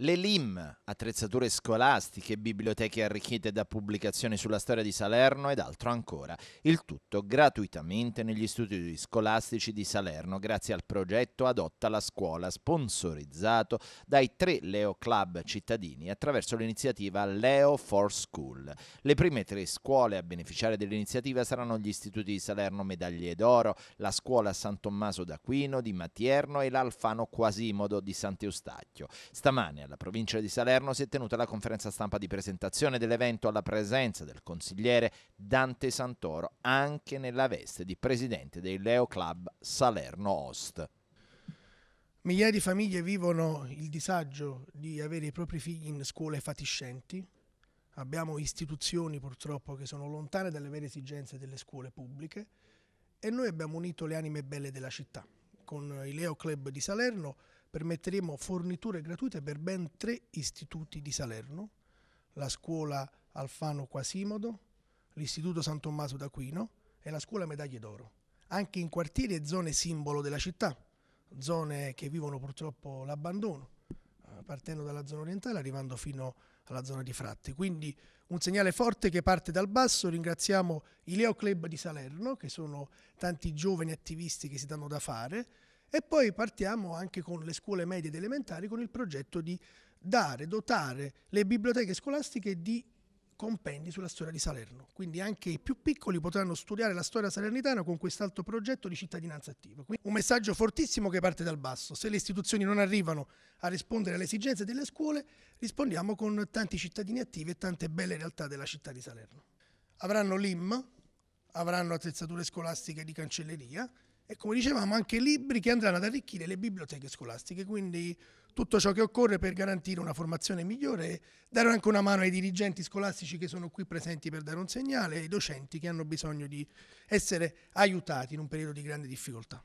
Le LIM, attrezzature scolastiche, biblioteche arricchite da pubblicazioni sulla storia di Salerno ed altro ancora. Il tutto gratuitamente negli istituti scolastici di Salerno grazie al progetto Adotta la scuola, sponsorizzato dai tre Leo Club cittadini attraverso l'iniziativa Leo for School. Le prime tre scuole a beneficiare dell'iniziativa saranno gli istituti di Salerno Medaglie d'Oro, la scuola San Tommaso d'Aquino di Matierno e l'Alfano Quasimodo di Sant'Eustacchio. Stamane nella provincia di Salerno si è tenuta la conferenza stampa di presentazione dell'evento alla presenza del consigliere Dante Santoro, anche nella veste di presidente dei Leo Club Salerno Ost. Migliaia di famiglie vivono il disagio di avere i propri figli in scuole fatiscenti. Abbiamo istituzioni purtroppo che sono lontane dalle vere esigenze delle scuole pubbliche e noi abbiamo unito le anime belle della città con i Leo Club di Salerno permetteremo forniture gratuite per ben tre istituti di Salerno, la scuola Alfano Quasimodo, l'istituto San Tommaso d'Aquino e la scuola Medaglie d'Oro, anche in quartieri e zone simbolo della città, zone che vivono purtroppo l'abbandono, partendo dalla zona orientale arrivando fino alla zona di Fratte. Quindi un segnale forte che parte dal basso, ringraziamo i Leo Club di Salerno, che sono tanti giovani attivisti che si danno da fare, e poi partiamo anche con le scuole medie ed elementari con il progetto di dare, dotare le biblioteche scolastiche di compendi sulla storia di Salerno. Quindi anche i più piccoli potranno studiare la storia salernitana con quest'altro progetto di cittadinanza attiva. Quindi un messaggio fortissimo che parte dal basso. Se le istituzioni non arrivano a rispondere alle esigenze delle scuole, rispondiamo con tanti cittadini attivi e tante belle realtà della città di Salerno. Avranno l'IM, avranno attrezzature scolastiche di cancelleria, e come dicevamo anche libri che andranno ad arricchire le biblioteche scolastiche, quindi tutto ciò che occorre per garantire una formazione migliore e dare anche una mano ai dirigenti scolastici che sono qui presenti per dare un segnale, ai docenti che hanno bisogno di essere aiutati in un periodo di grande difficoltà.